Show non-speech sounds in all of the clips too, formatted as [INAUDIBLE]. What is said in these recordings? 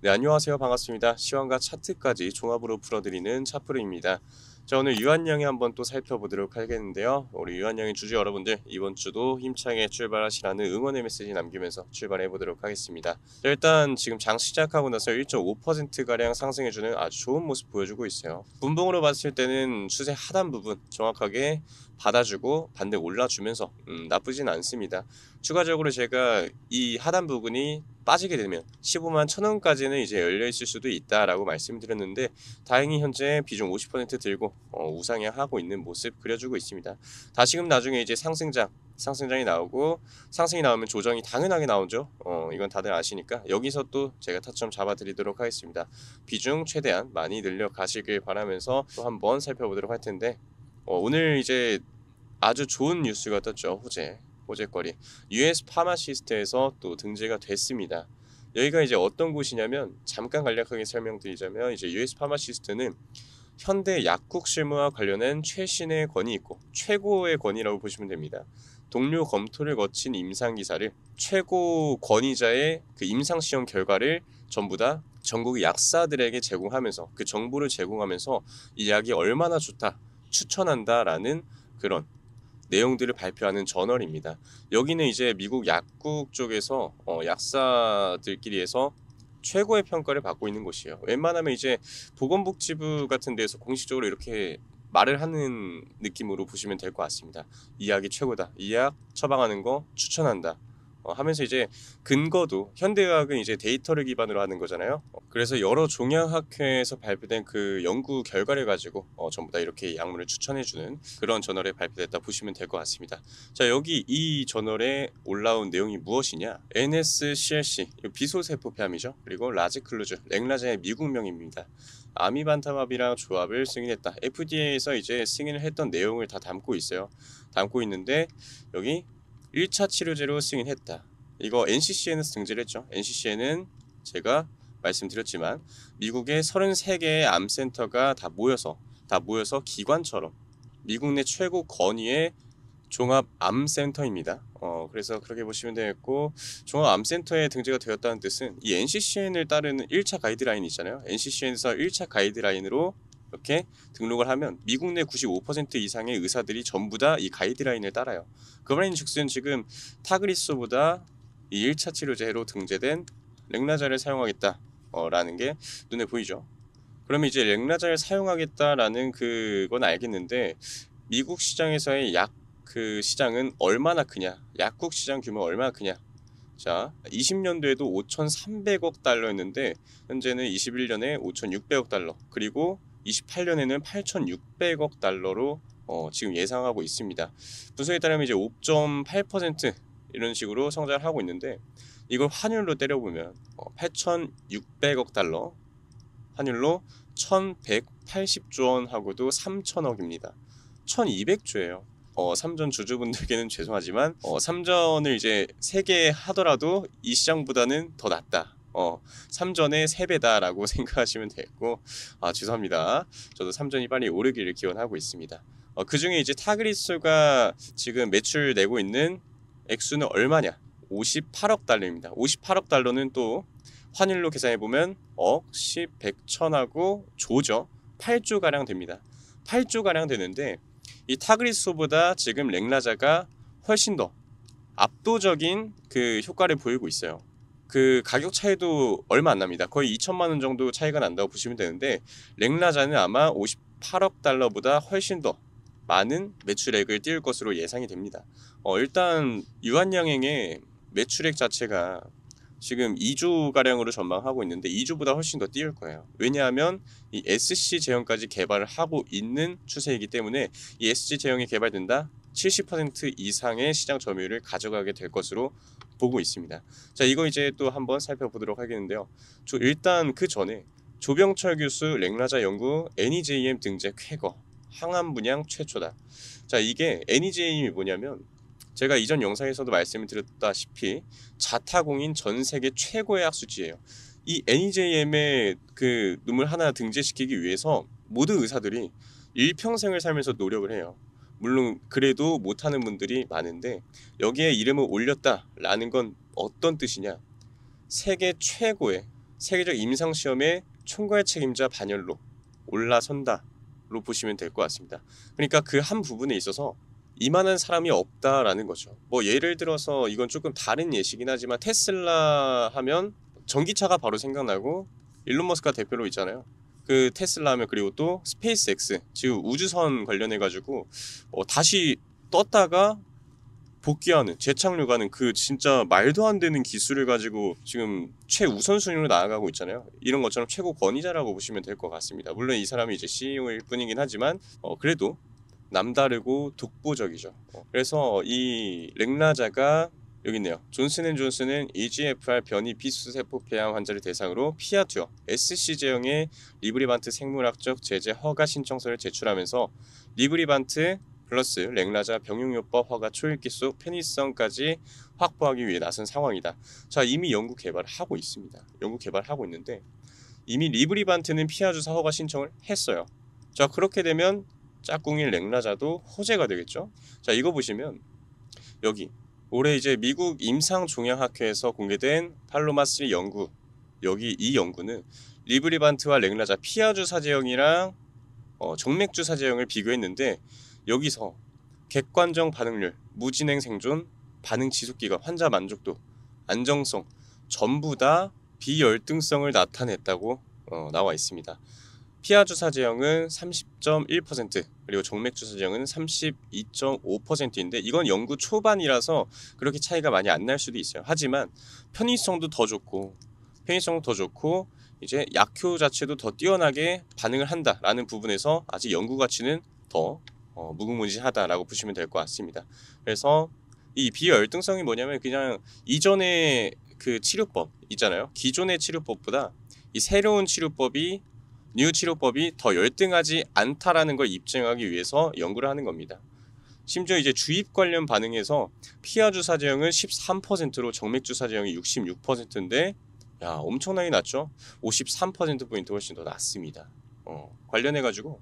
네, 안녕하세요. 반갑습니다. 시황과 차트까지 종합으로 풀어드리는 차프로입니다. 자, 오늘 유한영에 한번 또 살펴보도록 하겠는데요. 우리 유한영의 주주 여러분들, 이번 주도 힘차게 출발하시라는 응원의 메시지 남기면서 출발해보도록 하겠습니다. 자, 일단 지금 장 시작하고 나서 1.5%가량 상승해주는 아주 좋은 모습 보여주고 있어요. 분봉으로 봤을 때는 추세 하단 부분 정확하게 받아주고 반대 올라주면서 음, 나쁘진 않습니다. 추가적으로 제가 이 하단 부분이 빠지게 되면 15만 0원까지는 이제 열려 있을 수도 있다라고 말씀드렸는데 다행히 현재 비중 50% 들고 어, 우상향하고 있는 모습 그려주고 있습니다. 다시금 나중에 이제 상승장 상승장이 나오고 상승이 나오면 조정이 당연하게 나오죠. 어, 이건 다들 아시니까 여기서 또 제가 타점 잡아드리도록 하겠습니다. 비중 최대한 많이 늘려 가시길 바라면서 또 한번 살펴보도록 할 텐데 어, 오늘 이제 아주 좋은 뉴스가 떴죠 호재 호재거리 US 파마시스트에서 또 등재가 됐습니다. 여기가 이제 어떤 곳이냐면 잠깐 간략하게 설명드리자면 이제 US 파마시스트는 현대 약국 실무와 관련한 최신의 권위 있고 최고의 권위라고 보시면 됩니다. 동료 검토를 거친 임상 기사를 최고 권위자의 그 임상 시험 결과를 전부 다 전국의 약사들에게 제공하면서 그 정보를 제공하면서 이 약이 얼마나 좋다 추천한다라는 그런 내용들을 발표하는 저널입니다. 여기는 이제 미국 약국 쪽에서 어, 약사들끼리에서 최고의 평가를 받고 있는 곳이에요. 웬만하면 이제 보건복지부 같은 데에서 공식적으로 이렇게 말을 하는 느낌으로 보시면 될 것 같습니다. 이 약이 최고다. 이 약 처방하는 거 추천한다. 어, 하면서 이제 근거도 현대의학은 이제 데이터를 기반으로 하는 거잖아요. 어, 그래서 여러 종양학회에서 발표된 그 연구 결과를 가지고 어, 전부 다 이렇게 약물을 추천해주는 그런 저널에 발표됐다 보시면 될 것 같습니다. 자 여기 이 저널에 올라온 내용이 무엇이냐? NSCLC 비소세포폐암이죠. 그리고 라지클루즈 랭라젠의 미국명입니다. 아미반타맙이랑 조합을 승인했다. FDA에서 이제 승인을 했던 내용을 다 담고 있어요. 담고 있는데 여기 1차 치료제로 승인했다. 이거 NCCN에서 등재를 했죠. NCCN은 제가 말씀드렸지만 미국의 33개의 암센터가 다 모여서 다 모여서 기관처럼 미국 내 최고 권위의 종합 암센터입니다. 어, 그래서 그렇게 보시면 되겠고 종합 암센터에 등재가 되었다는 뜻은 이 NCCN을 따르는 1차 가이드라인 이잖아요 NCCN에서 1차 가이드라인으로 이렇게 등록을 하면 미국 내 95% 이상의 의사들이 전부 다 이 가이드라인을 따라요. 그말인즉슨 지금 타그리스보다 이 1차 치료제로 등재된 렉나자를 사용하겠다라는 게 눈에 보이죠. 그러면 이제 렉나자를 사용하겠다라는 그건 알겠는데 미국 시장에서의 약 그 시장은 얼마나 크냐? 약국 시장 규모 얼마나 크냐? 자, 20년도에도 5,300억 달러였는데 현재는 21년에 5,600억 달러. 그리고 28년에는 8,600억 달러로 어, 지금 예상하고 있습니다. 분석에 따르면 이제 5.8% 이런 식으로 성장을 하고 있는데 이걸 환율로 때려보면 어, 8,600억 달러 환율로 1,180조 원하고도 3,000억입니다. 1,200조예요. 어, 삼전 주주분들께는 [LAUGHS] 죄송하지만 어, 삼전을 이제 세 개 하더라도 이 시장보다는 더 낫다. 어, 3전의 3배다라고 [LAUGHS] 생각하시면 되고 아 죄송합니다. 저도 3전이 빨리 오르기를 기원하고 있습니다. 어, 그 중에 이제 타그리스가 지금 매출 내고 있는 액수는 얼마냐? 58억 달러입니다. 58억 달러는 또 환율로 계산해 보면 억, 10, 100, 1000하고 조죠. 8조 가량 됩니다. 8조 가량 되는데 이 타그리스보다 지금 렉라자가 훨씬 더 압도적인 그 효과를 보이고 있어요. 그 가격 차이도 얼마 안 납니다. 거의 2천만 원 정도 차이가 난다고 보시면 되는데 랭라자는 아마 58억 달러보다 훨씬 더 많은 매출액을 띄울 것으로 예상이 됩니다. 어, 일단 유한양행의 매출액 자체가 지금 2조 가량으로 전망하고 있는데 2조보다 훨씬 더 띄울 거예요. 왜냐하면 이 SC 제형까지 개발을 하고 있는 추세이기 때문에 이 SC 제형이 개발된다 70% 이상의 시장 점유율을 가져가게 될 것으로 보고 있습니다. 자, 이거 이제 또 한번 살펴보도록 하겠는데요. 저 일단 그 전에 조병철 교수 랭라자 연구 NEJM 등재 쾌거 항암 분양 최초다. 자, 이게 NEJM이 뭐냐면 제가 이전 영상에서도 말씀을 드렸다시피 자타공인 전 세계 최고의 학수지예요. 이 NEJM의 그 눈물 하나 등재시키기 위해서 모든 의사들이 일평생을 살면서 노력을 해요. 물론 그래도 못하는 분들이 많은데 여기에 이름을 올렸다라는 건 어떤 뜻이냐? 세계 최고의 세계적 임상 시험의 총괄 책임자 반열로 올라선다로 보시면 될 것 같습니다. 그러니까 그 한 부분에 있어서 이만한 사람이 없다라는 거죠. 뭐 예를 들어서 이건 조금 다른 예시긴 하지만 테슬라 하면 전기차가 바로 생각나고 일론 머스크 대표로 있잖아요. 그 테슬라면 그리고 또스페이스엑스 지금 우주선 관련해 가지고 어, 다시 떴다가 복귀하는 재착륙하는 그 진짜 말도 안 되는 기술을 가지고 지금 최우선 순위로 나아가고 있잖아요. 이런 것처럼 최고 권위자라고 보시면 될 것 같습니다. 물론 이 사람이 이제 CEO일 뿐이긴 하지만 어, 그래도 남다르고 독보적이죠. 어, 그래서 이렉나자가 여기 있네요. 존슨앤존슨은 EGFR 변이 비수세포 폐암 환자를 대상으로 피아 투여 SC제형의 리브리반트 생물학적 제재 허가 신청서를 제출하면서 리브리반트 플러스 랭라자 병용요법 허가 초읽기소 편의성까지 확보하기 위해 나선 상황이다. 자 이미 연구 개발을 하고 있습니다. 연구 개발을 하고 있는데 이미 리브리반트는 피아 주사 허가 신청을 했어요. 자 그렇게 되면 짝꿍인 랭라자도 호재가 되겠죠. 자 이거 보시면 여기 올해 이제 미국 임상종양학회에서 공개된 팔로마스 연구 여기 이 연구는 리브리반트와 렉라자 피아주 사제형이랑 어, 정맥주 사제형을 비교했는데 여기서 객관적 반응률, 무진행 생존, 반응 지속기간, 환자 만족도, 안정성 전부 다 비열등성을 나타냈다고 어, 나와 있습니다. 피하 주사 제형은 30.1% 그리고 정맥 주사 제형은 32.5%인데 이건 연구 초반이라서 그렇게 차이가 많이 안 날 수도 있어요. 하지만 편의성도 더 좋고 편의성도 더 좋고 이제 약효 자체도 더 뛰어나게 반응을 한다라는 부분에서 아직 연구 가치는 더 어, 무궁무진하다라고 보시면 될 것 같습니다. 그래서 이 비열등성이 뭐냐면 그냥 이전에그 치료법 있잖아요. 기존의 치료법보다 이 새로운 치료법이 뉴 치료법이 더 열등하지 않다라는 걸 입증하기 위해서 연구를 하는 겁니다. 심지어 이제 주입 관련 반응에서 피하 주사 제형은 13%로 정맥 주사 제형이 66%인데 야 엄청나게 낮죠? 53% 포인트 훨씬 더 낮습니다. 어, 관련해 가지고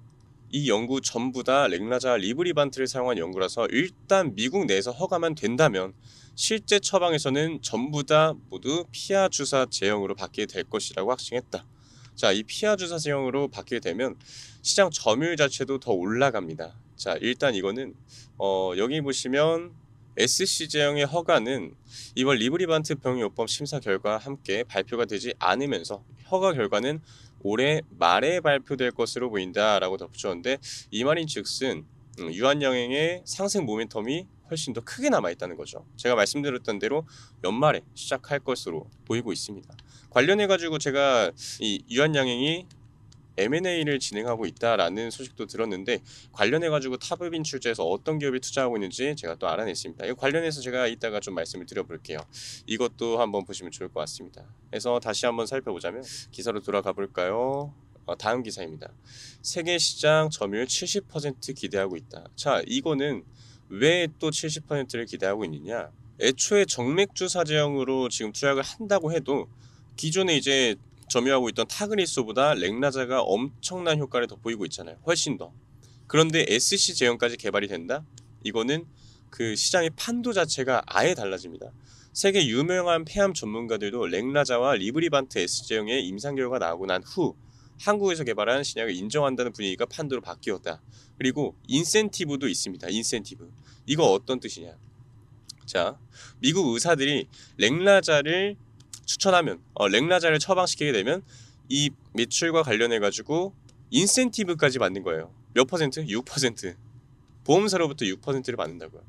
이 연구 전부 다 렉라자 리브리반트를 사용한 연구라서 일단 미국 내에서 허가만 된다면 실제 처방에서는 전부 다 모두 피하 주사 제형으로 받게 될 것이라고 확신했다. 자, 이 피아 주사제형으로 바뀌게 되면 시장 점유율 자체도 더 올라갑니다. 자, 일단 이거는 어, 여기 보시면 SC제형의 허가는 이번 리브리반트 병역법 심사 결과와 함께 발표가 되지 않으면서 허가 결과는 올해 말에 발표될 것으로 보인다라고 덧붙였는데 이 말인 즉슨 음, 유한영행의 상승 모멘텀이 훨씬 더 크게 남아 있다는 거죠. 제가 말씀드렸던 대로 연말에 시작할 것으로 보이고 있습니다. 관련해 가지고 제가 이 유한양행이 M&A를 진행하고 있다라는 소식도 들었는데 관련해 가지고 타법인 출제에서 어떤 기업이 투자하고 있는지 제가 또 알아냈습니다. 이 관련해서 제가 이따가 좀 말씀을 드려볼게요. 이것도 한번 보시면 좋을 것 같습니다. 그래서 다시 한번 살펴보자면 기사로 돌아가 볼까요? 어, 다음 기사입니다. 세계 시장 점유율 70% 기대하고 있다. 자, 이거는 왜 또 70%를 기대하고 있느냐? 애초에 정맥주 사재형으로 지금 투약을 한다고 해도 기존에 이제 점유하고 있던 타그리스보다 렉나자가 엄청난 효과를 돋 보이고 있잖아요. 훨씬 더. 그런데 SC 제형까지 개발이 된다? 이거는 그 시장의 판도 자체가 아예 달라집니다. 세계 유명한 폐암 전문가들도 렉나자와 리브리반트 S 제형의 임상 결과 가 나오고 난 후 한국에서 개발한 신약을 인정한다는 분위기가 판도로 바뀌었다. 그리고 인센티브도 있습니다. 인센티브. 이거 어떤 뜻이냐? 자, 미국 의사들이 렉나자를 추천하면 어, 렉라자를 처방시키게 되면 이 매출과 관련해 가지고 인센티브까지 받는 거예요. 몇 퍼센트? 6%. 보험사로부터 6%를 받는다고요.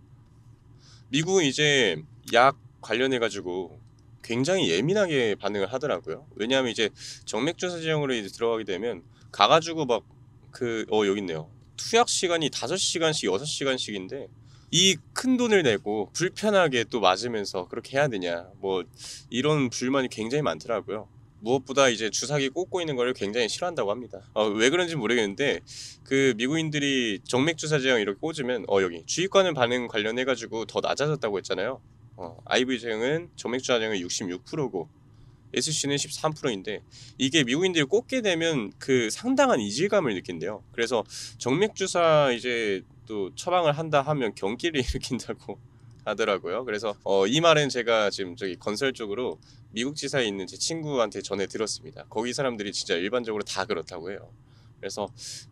미국은 이제 약 관련해 가지고 굉장히 예민하게 반응을 하더라고요. 왜냐하면 이제 정맥주사 지형으로 이제 들어가게 되면 가가지고 막 그 어 여기 있네요. 투약 시간이 5시간씩 6시간씩인데 이큰 돈을 내고 불편하게 또 맞으면서 그렇게 해야 되냐 뭐 이런 불만이 굉장히 많더라고요. 무엇보다 이제 주사기 꽂고 있는 걸 굉장히 싫어한다고 합니다. 어, 왜 그런지 모르겠는데 그 미국인들이 정맥 주사 제형 이렇게 꽂으면 어 여기 주의과는 반응 관련해 가지고 더 낮아졌다고 했잖아요. 어, IV 제형은 정맥 주사 제형이 66%고 SC는 13%인데 이게 미국인들이 꽂게 되면 그 상당한 이질감을 느낀대요. 그래서 정맥 주사 이제 또 처방을 한다 하면 경기를 [LAUGHS] 일으킨다고 하더라고요. 그래서 어, 이 말은 제가 지금 저기 건설 쪽으로 미국 지사에 있는 제 친구한테 전해 들었습니다. 거기 사람들이 진짜 일반적으로 다 그렇다고 해요. 그래서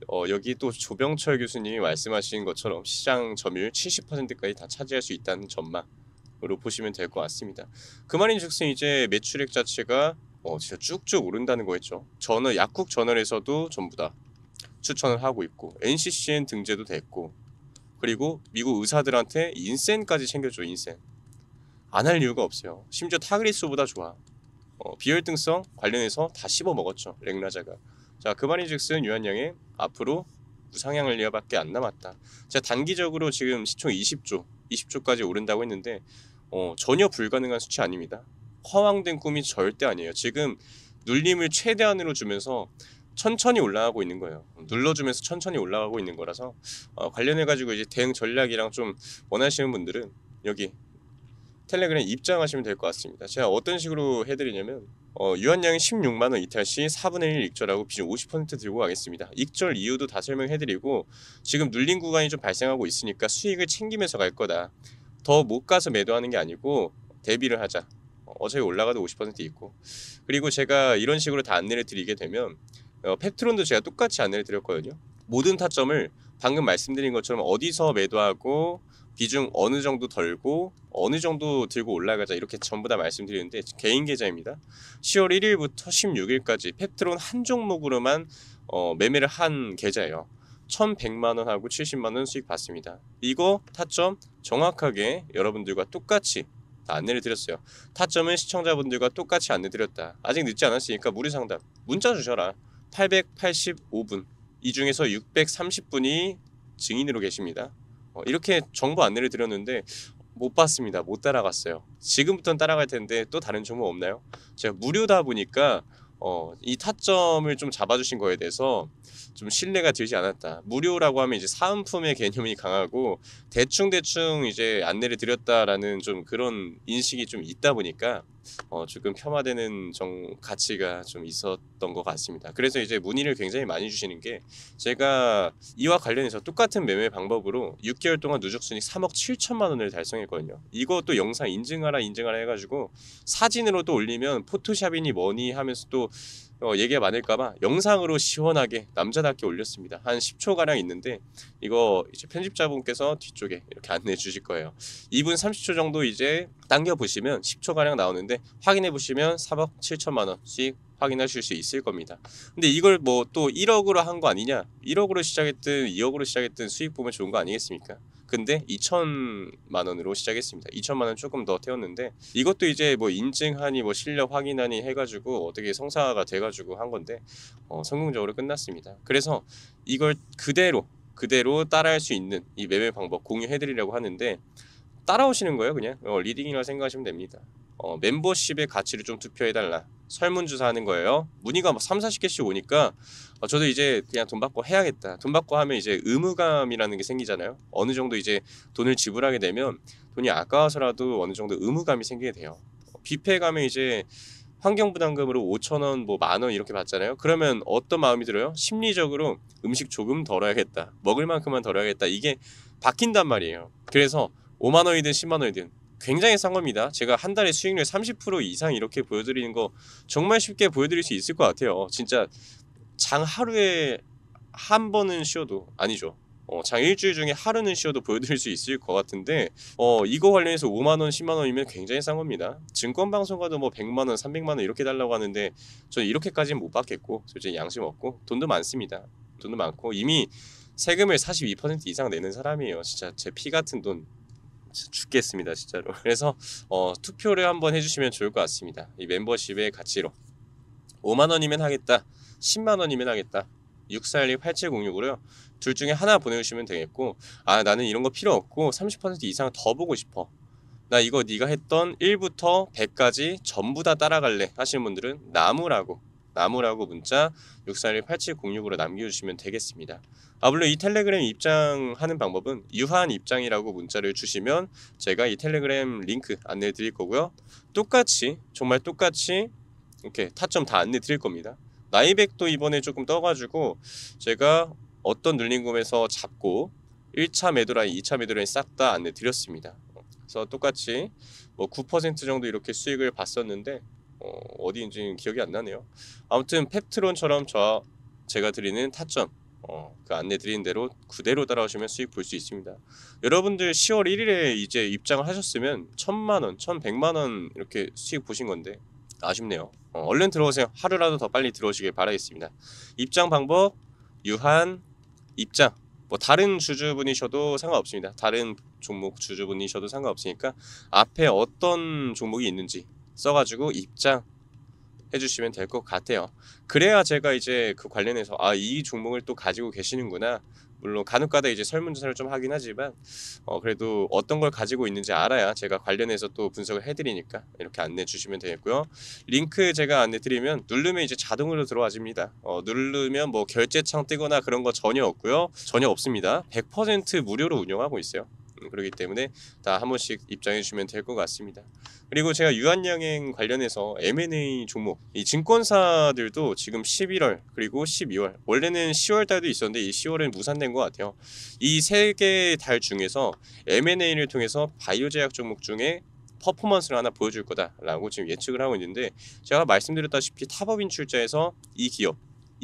어, 여기 또 조병철 교수님이 말씀하신 것처럼 시장 점유율 70%까지 다 차지할 수 있다는 전망으로 보시면 될 것 같습니다. 그 말인즉슨 이제 매출액 자체가 어, 진짜 쭉쭉 오른다는 거였죠. 저는 약국 전원에서도 전부 다 추천을 하고 있고 NCCN 등재도 됐고 그리고 미국 의사들한테 인센까지 챙겨줘 인센 안 할 이유가 없어요 심지어 타그리스보다 좋아 어, 비열등성 관련해서 다 씹어 먹었죠 렉라자가 자 그만인즉슨 유한양의 앞으로 무상향을 이어밖에 안 남았다 자 단기적으로 지금 시총 20조 20조까지 오른다고 했는데 어, 전혀 불가능한 수치 아닙니다 허황된 꿈이 절대 아니에요 지금 눌림을 최대한으로 주면서 천천히 올라가고 있는 거예요. 눌러주면서 천천히 올라가고 있는 거라서 어, 관련해 가지고 이제 대응 전략이랑 좀 원하시는 분들은 여기 텔레그램 입장하시면 될 것 같습니다. 제가 어떤 식으로 해드리냐면 어, 유한양이 16만 원 이탈 시 4분의 1 익절하고 비중 50% 들고 가겠습니다. 익절 이유도 다 설명해드리고 지금 눌린 구간이 좀 발생하고 있으니까 수익을 챙기면서 갈 거다. 더 못 가서 매도하는 게 아니고 대비를 하자. 어, 어차피 올라가도 50% 있고 그리고 제가 이런 식으로 다 안내를 드리게 되면 어, 팩트론도 제가 똑같이 안내를 드렸거든요. 모든 타점을 방금 말씀드린 것처럼 어디서 매도하고 비중 어느 정도 덜고 어느 정도 들고 올라가자 이렇게 전부 다 말씀드리는데 개인 계좌입니다. 10월 1일부터 16일까지 펩트론 한 종목으로만 어, 매매를 한 계좌예요. 1,100만 원하고 70만 원 수익 받습니다. 이거 타점 정확하게 여러분들과 똑같이 안내를 드렸어요. 타점은 시청자분들과 똑같이 안내 드렸다. 아직 늦지 않았으니까 무료 상담 문자 주셔라. 885분 이 중에서 630분이 증인으로 계십니다. 어, 이렇게 정보 안내를 드렸는데 못 봤습니다. 못 따라갔어요. 지금부터는 따라갈 텐데 또 다른 정보 없나요? 제가 무료다 보니까 어, 이 타점을 좀 잡아주신 거에 대해서 좀 신뢰가 들지 않았다. 무료라고 하면 이제 사은품의 개념이 강하고 대충대충 이제 안내를 드렸다라는 좀 그런 인식이 좀 있다 보니까 어, 조금 폄하되는 정 가치가 좀 있었던 것 같습니다. 그래서 이제 문의를 굉장히 많이 주시는 게 제가 이와 관련해서 똑같은 매매 방법으로 6개월 동안 누적 순익 3억 7천만 원을 달성했거든요. 이것도 영상 인증하라 인증하라 해가지고 사진으로 또 올리면 포토샵이니 뭐니 하면서 또 어, 얘기가 많을까봐 영상으로 시원하게 남자답게 올렸습니다. 한 10초가량 있는데 이거 이제 편집자분께서 뒤쪽에 이렇게 안내해 주실 거예요. 2분 30초 정도 이제 당겨 보시면 10초가량 나오는데 확인해 보시면 4억 7천만 원씩 확인하실 수 있을 겁니다. 근데 이걸 뭐 또 1억으로 한 거 아니냐? 1억으로 시작했든 2억으로 시작했든 수익 보면 좋은 거 아니겠습니까? 근데 2천만 원으로 시작했습니다. 2천만 원 조금 더 태웠는데 이것도 이제 뭐 인증하니 뭐 실력 확인하니 해가지고 어떻게 성사가 돼가지고 한 건데 어, 성공적으로 끝났습니다. 그래서 이걸 그대로 그대로 따라할 수 있는 이 매매 방법 공유해드리려고 하는데 따라오시는 거예요 그냥 어, 리딩이라 생각하시면 됩니다. 어, 멤버십의 가치를 좀 투표해달라. 설문조사 하는 거예요. 문의가 막 3, 40개씩 오니까 어, 저도 이제 그냥 돈 받고 해야겠다. 돈 받고 하면 이제 의무감이라는 게 생기잖아요. 어느 정도 이제 돈을 지불하게 되면 돈이 아까워서라도 어느 정도 의무감이 생기게 돼요. 뷔페 가면 이제 환경부담금으로 5천 원, 뭐만원 이렇게 받잖아요. 그러면 어떤 마음이 들어요? 심리적으로 음식 조금 덜어야겠다. 먹을 만큼만 덜어야겠다. 이게 바뀐단 말이에요. 그래서 5만 원이든 10만 원이든 굉장히 싼 겁니다. 제가 한 달에 수익률 30% 이상 이렇게 보여드리는 거 정말 쉽게 보여드릴 수 있을 것 같아요. 진짜 장 하루에 한 번은 쉬어도 아니죠. 어, 장 일주일 중에 하루는 쉬어도 보여드릴 수 있을 것 같은데 어, 이거 관련해서 5만 원, 10만 원이면 굉장히 싼 겁니다. 증권 방송가도 뭐 100만 원, 300만 원 이렇게 달라고 하는데 저는 이렇게까지는 못 받겠고 솔직히 양심 없고 돈도 많습니다. 돈도 많고 이미 세금을 42% 이상 내는 사람이에요. 진짜 제 피 같은 돈 죽겠습니다 진짜로 [LAUGHS] 그래서 어, 투표를 한번 해주시면 좋을 것 같습니다 이 멤버십의 가치로 5만원이면 하겠다 10만원이면 하겠다 6412-8706으로요 둘 중에 하나 보내주시면 되겠고 아 나는 이런 거 필요 없고 30% 이상 더 보고 싶어 나 이거 네가 했던 1부터 100까지 전부 다 따라갈래 하시는 분들은 나무라고 나무라고 문자 641-8706으로 남겨주시면 되겠습니다. 아, 물론 이 텔레그램 입장하는 방법은 유한 입장이라고 문자를 주시면 제가 이 텔레그램 링크 안내 드릴 거고요. 똑같이, 정말 똑같이 이렇게 타점 다 안내 드릴 겁니다. 나이백도 이번에 조금 떠가지고 제가 어떤 눌림금에서 잡고 1차 매도라인, 2차 매도라인 싹 다 안내 드렸습니다. 그래서 똑같이 뭐 9% 정도 이렇게 수익을 봤었는데 어, 디인지 기억이 안 나네요. 아무튼 펩트론처럼 저 제가 드리는 타점 어, 그 안내 드린 대로 그대로 따라오시면 수익 볼 수 있습니다. 여러분들 10월 1일에 이제 입장을 하셨으면 천만 원, 천백만 원 이렇게 수익 보신 건데 아쉽네요. 어, 얼른 들어오세요. 하루라도 더 빨리 들어오시길 바라겠습니다. 입장 방법 유한 입장 뭐 다른 주주분이셔도 상관없습니다. 다른 종목 주주분이셔도 상관없으니까 앞에 어떤 종목이 있는지 써가지고 입장 해주시면 될 것 같아요. 그래야 제가 이제 그 관련해서 아 이 종목을 또 가지고 계시는구나. 물론 간혹가다 이제 설문조사를 좀 하긴 하지만 어 그래도 어떤 걸 가지고 있는지 알아야 제가 관련해서 또 분석을 해드리니까 이렇게 안내 주시면 되겠고요. 링크 제가 안내 드리면 누르면 이제 자동으로 들어와집니다. 어 누르면 뭐 결제창 뜨거나 그런 거 전혀 없고요. 전혀 없습니다. 100% 무료로 운영하고 있어요. 그러기 때문에 다 한 번씩 입장해 주시면 될 것 같습니다. 그리고 제가 유한양행 관련해서 M&A 종목, 이 증권사들도 지금 11월 그리고 12월 원래는 10월 달도 있었는데 이 10월은 무산된 것 같아요. 이 세개의달 중에서 M&A를 통해서 바이오 제약 종목 중에 퍼포먼스를 하나 보여줄 거다라고 지금 예측을 하고 있는데 제가 말씀드렸다시피 탑업인 출자에서 이 기업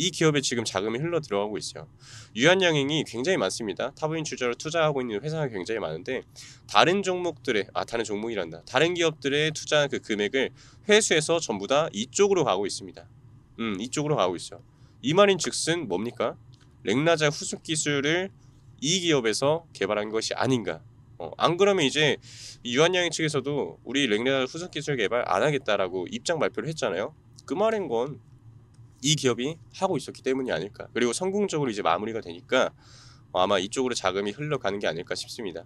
이 기업에 지금 자금이 흘러 들어가고 있어요. 유한양행이 굉장히 많습니다. 타부인 주자로 투자하고 있는 회사가 굉장히 많은데 다른 종목들의 아 다른 종목이란다. 다른 기업들의 투자 그 금액을 회수해서 전부 다 이쪽으로 가고 있습니다. 음 이쪽으로 가고 있어요. 이 말인 즉슨 뭡니까? 렉나자 후속 기술을 이 기업에서 개발한 것이 아닌가. 어, 안 그러면 이제 유한양행 측에서도 우리 렉나자 후속 기술 개발 안 하겠다라고 입장 발표를 했잖아요. 그 말인 건이 기업이 하고 있었기 때문이 아닐까. 그리고 성공적으로 이제 마무리가 되니까 아마 이쪽으로 자금이 흘러가는 게 아닐까 싶습니다.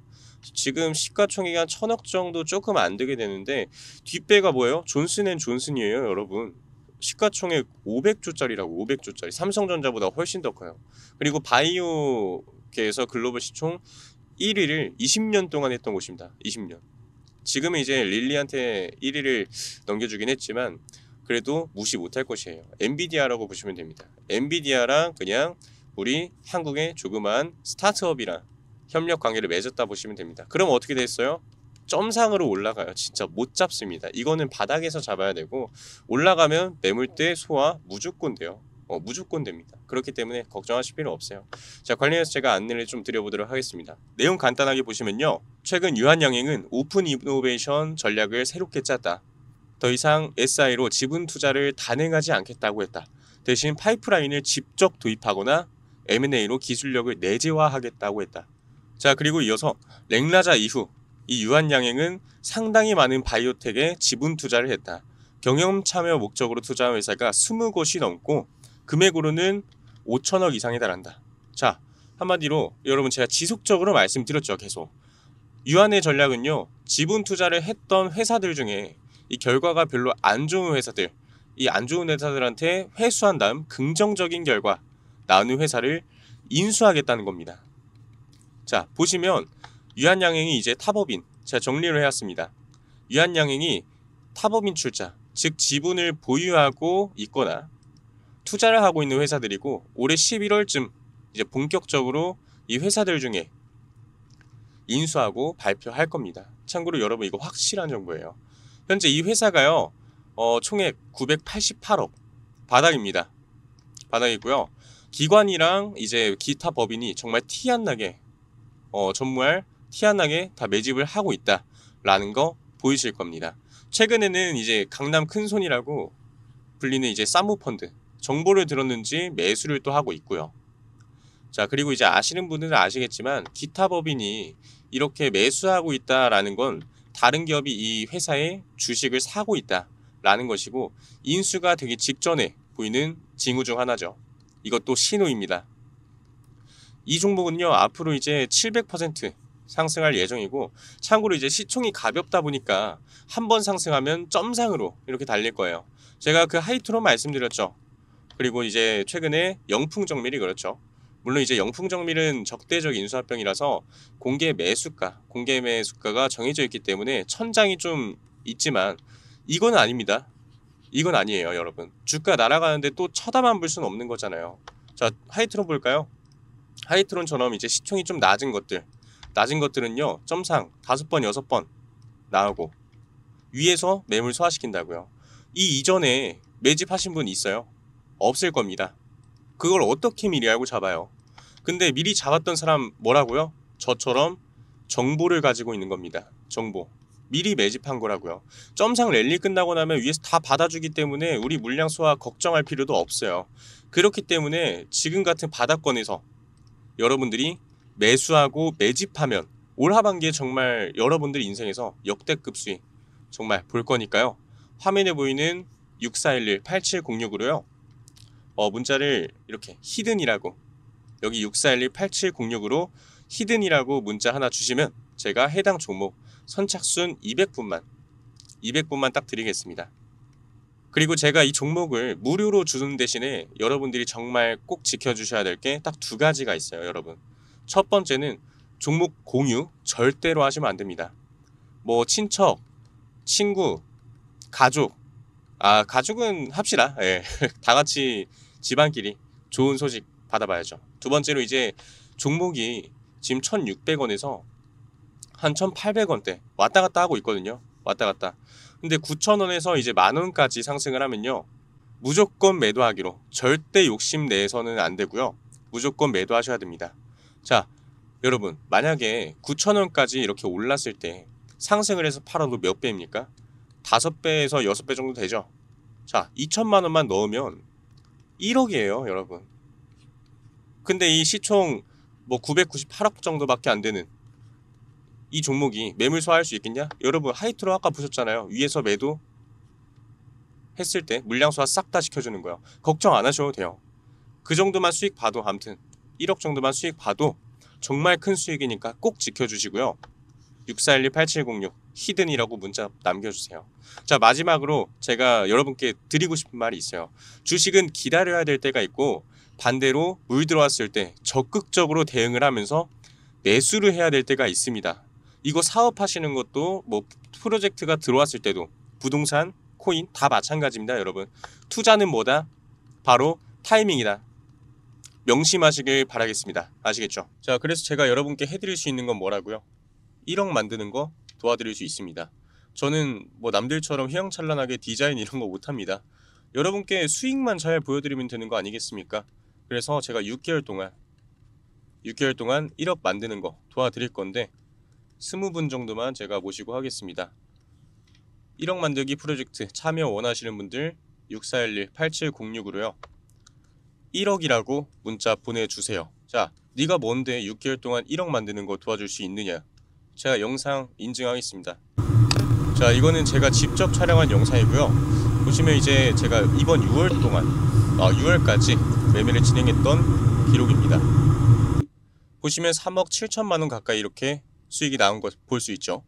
지금 시가총액이 한 천억 정도 조금 안 되게 되는데 뒷배가 뭐예요? 존슨앤존슨이에요, 여러분. 시가총액 500조짜리라고 500조짜리 삼성전자보다 훨씬 더 커요. 그리고 바이오계에서 글로벌 시총 1위를 20년 동안 했던 곳입니다. 20년. 지금은 이제 릴리한테 1위를 넘겨주긴 했지만 그래도 무시 못할 것이에요. 엔비디아라고 보시면 됩니다. 엔비디아랑 그냥 우리 한국의 조그만 스타트업이랑 협력 관계를 맺었다 보시면 됩니다. 그럼 어떻게 됐어요? 점상으로 올라가요. 진짜 못 잡습니다. 이거는 바닥에서 잡아야 되고 올라가면 매물대 소화 무조건 돼요. 어, 무조건 됩니다. 그렇기 때문에 걱정하실 필요 없어요. 자, 관련해서 제가 안내를 좀 드려보도록 하겠습니다. 내용 간단하게 보시면요. 최근 유한양행은 오픈 이노베이션 전략을 새롭게 짰다. 더 이상 SI로 지분 투자를 단행하지 않겠다고 했다. 대신 파이프라인을 직접 도입하거나 M&A로 기술력을 내재화하겠다고 했다. 자, 그리고 이어서 랭라자 이후 이 유한양행은 상당히 많은 바이오텍에 지분 투자를 했다. 경영 참여 목적으로 투자한 회사가 20곳이 넘고 금액으로는 5천억 이상에 달한다. 자, 한마디로 여러분 제가 지속적으로 말씀드렸죠, 계속. 유한의 전략은요, 지분 투자를 했던 회사들 중에 이 결과가 별로 안 좋은 회사들, 이 안 좋은 회사들한테 회수한 다음 긍정적인 결과 나누 회사를 인수하겠다는 겁니다. 자, 보시면 유한양행이 이제 탑업인, 제가 정리를 해왔습니다. 유한양행이 탑업인 출자, 즉 지분을 보유하고 있거나 투자를 하고 있는 회사들이고 올해 11월쯤 이제 본격적으로 이 회사들 중에 인수하고 발표할 겁니다. 참고로 여러분 이거 확실한 정보예요. 현재 이 회사가요. 어, 총액 988억 바닥입니다. 바닥이고요. 기관이랑 이제 기타 법인이 정말 티 안 나게 어, 전무티안 나게 다 매집을 하고 있다라는 거 보이실 겁니다. 최근에는 이제 강남 큰손이라고 불리는 이제 사모펀드 정보를 들었는지 매수를 또 하고 있고요. 자 그리고 이제 아시는 분들은 아시겠지만 기타 법인이 이렇게 매수하고 있다라는 건 다른 기업이 이 회사의 주식을 사고 있다라는 것이고 인수가 되기 직전에 보이는 징후 중 하나죠. 이것도 신호입니다. 이 종목은요 앞으로 이제 700% 상승할 예정이고 참고로 이제 시총이 가볍다 보니까 한 번 상승하면 점상으로 이렇게 달릴 거예요. 제가 그 하이트로 말씀드렸죠. 그리고 이제 최근에 영풍정밀이 그렇죠. 물론 이제 영풍정밀은 적대적 인수합병이라서 공개 매수가, 공개 매수가가 정해져 있기 때문에 천장이 좀 있지만 이건 아닙니다. 이건 아니에요, 여러분. 주가 날아가는데 또 쳐다만 볼 수는 없는 거잖아요. 자, 하이트론 볼까요? 하이트론처럼 이제 시총이 좀 낮은 것들, 낮은 것들은요, 점상 다섯 번, 여섯 번 나오고 위에서 매물 소화시킨다고요. 이 이전에 매집하신 분 있어요? 없을 겁니다. 그걸 어떻게 미리 알고 잡아요? 근데 미리 잡았던 사람 뭐라고요? 저처럼 정보를 가지고 있는 겁니다. 정보. 미리 매집한 거라고요. 점상 랠리 끝나고 나면 위에서 다 받아주기 때문에 우리 물량 소화 걱정할 필요도 없어요. 그렇기 때문에 지금 같은 바닥권에서 여러분들이 매수하고 매집하면 올 하반기에 정말 여러분들 인생에서 역대급 수익 정말 볼 거니까요. 화면에 보이는 6411 8706으로요. 어, 문자를 이렇게 히든이라고 여기 6411-8706으로 히든이라고 문자 하나 주시면 제가 해당 종목 선착순 200분만 200분만 딱 드리겠습니다. 그리고 제가 이 종목을 무료로 주는 대신에 여러분들이 정말 꼭 지켜주셔야 될 게 딱 두 가지가 있어요, 여러분. 첫 번째는 종목 공유 절대로 하시면 안 됩니다. 뭐 친척, 친구, 가족. 아, 가족은 합시다. 예. [LAUGHS] 다 같이 집안끼리 좋은 소식 받아봐야죠. 두 번째로 이제 종목이 지금 1,600원에서 한 1,800원대 왔다 갔다 하고 있거든요. 왔다 갔다. 근데 9,000원에서 이제 만 원까지 상승을 하면요. 무조건 매도하기로 절대 욕심 내에서는 안 되고요. 무조건 매도하셔야 됩니다. 자, 여러분 만약에 9,000원까지 이렇게 올랐을 때 상승을 해서 팔아도 몇 배입니까? 5배에서 6배 정도 되죠. 자, 2천만 원만 넣으면 1억이에요, 여러분. 근데 이 시총 뭐 998억 정도밖에 안 되는 이 종목이 매물 소화할 수 있겠냐? 여러분 하이트로 아까 보셨잖아요. 위에서 매도 했을 때 물량 소화 싹 다 시켜주는 거예요. 걱정 안 하셔도 돼요. 그 정도만 수익 봐도 아무튼 1억 정도만 수익 봐도 정말 큰 수익이니까 꼭 지켜주시고요. 6412-8706 히든이라고 문자 남겨주세요. 자 마지막으로 제가 여러분께 드리고 싶은 말이 있어요. 주식은 기다려야 될 때가 있고 반대로 물 들어왔을 때 적극적으로 대응을 하면서 매수를 해야 될 때가 있습니다. 이거 사업하시는 것도 뭐 프로젝트가 들어왔을 때도 부동산, 코인 다 마찬가지입니다, 여러분. 투자는 뭐다? 바로 타이밍이다. 명심하시길 바라겠습니다. 아시겠죠? 자, 그래서 제가 여러분께 해드릴 수 있는 건 뭐라고요? 1억 만드는 거 도와드릴 수 있습니다. 저는 뭐 남들처럼 휘황찬란하게 디자인 이런 거 못합니다. 여러분께 수익만 잘 보여드리면 되는 거 아니겠습니까? 그래서 제가 6개월 동안 6개월 동안 1억 만드는 거 도와드릴 건데 20분 정도만 제가 모시고 하겠습니다. 1억 만들기 프로젝트 참여 원하시는 분들 6411-8706으로요. 1억이라고 문자 보내주세요. 자, 네가 뭔데 6개월 동안 1억 만드는 거 도와줄 수 있느냐? 제가 영상 인증하겠습니다. 자, 이거는 제가 직접 촬영한 영상이고요. 보시면 이제 제가 이번 6월 동안, 아, 6월까지 매매를 진행했던 기록입니다. 보시면 3억 7천만 원 가까이 이렇게 수익이 나온 것 볼 수 있죠.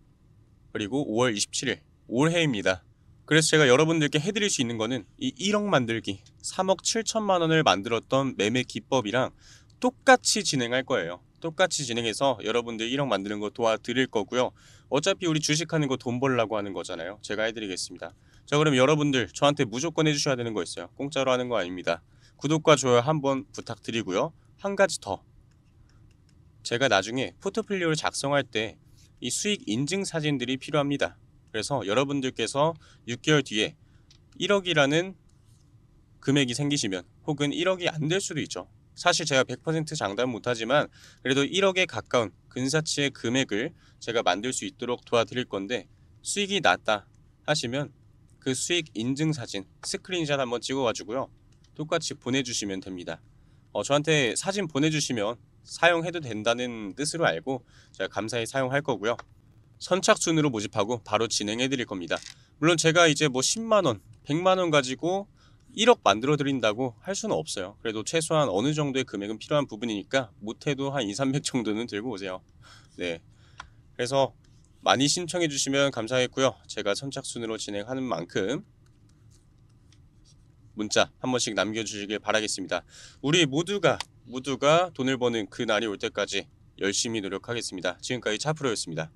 그리고 5월 27일 올해입니다. 그래서 제가 여러분들께 해드릴 수 있는 거는 이 1억 만들기 3억 7천만 원을 만들었던 매매 기법이랑 똑같이 진행할 거예요. 똑같이 진행해서 여러분들 1억 만드는 거 도와드릴 거고요. 어차피 우리 주식하는 거 돈 벌라고 하는 거잖아요. 제가 해드리겠습니다. 자 그럼 여러분들 저한테 무조건 해주셔야 되는 거 있어요. 공짜로 하는 거 아닙니다. 구독과 좋아요 한 번 부탁드리고요. 한 가지 더. 제가 나중에 포트폴리오를 작성할 때 이 수익 인증 사진들이 필요합니다. 그래서 여러분들께서 6개월 뒤에 1억이라는 금액이 생기시면 혹은 1억이 안 될 수도 있죠. 사실 제가 100% 장담 못하지만 그래도 1억에 가까운 근사치의 금액을 제가 만들 수 있도록 도와드릴 건데 수익이 낮다 하시면 그 수익 인증 사진 스크린샷 한번 찍어가지고요. 똑같이 보내주시면 됩니다. 어, 저한테 사진 보내주시면 사용해도 된다는 뜻으로 알고 제가 감사히 사용할 거고요. 선착순으로 모집하고 바로 진행해 드릴 겁니다. 물론 제가 이제 뭐 10만원, 100만원 가지고 1억 만들어 드린다고 할 수는 없어요. 그래도 최소한 어느 정도의 금액은 필요한 부분이니까 못해도 한 2, 300 정도는 들고 오세요. 네. 그래서 많이 신청해 주시면 감사하겠고요. 제가 선착순으로 진행하는 만큼 문자 한 번씩 남겨주시길 바라겠습니다. 우리 모두가 모두가 돈을 버는 그 날이 올 때까지 열심히 노력하겠습니다. 지금까지 차프로였습니다.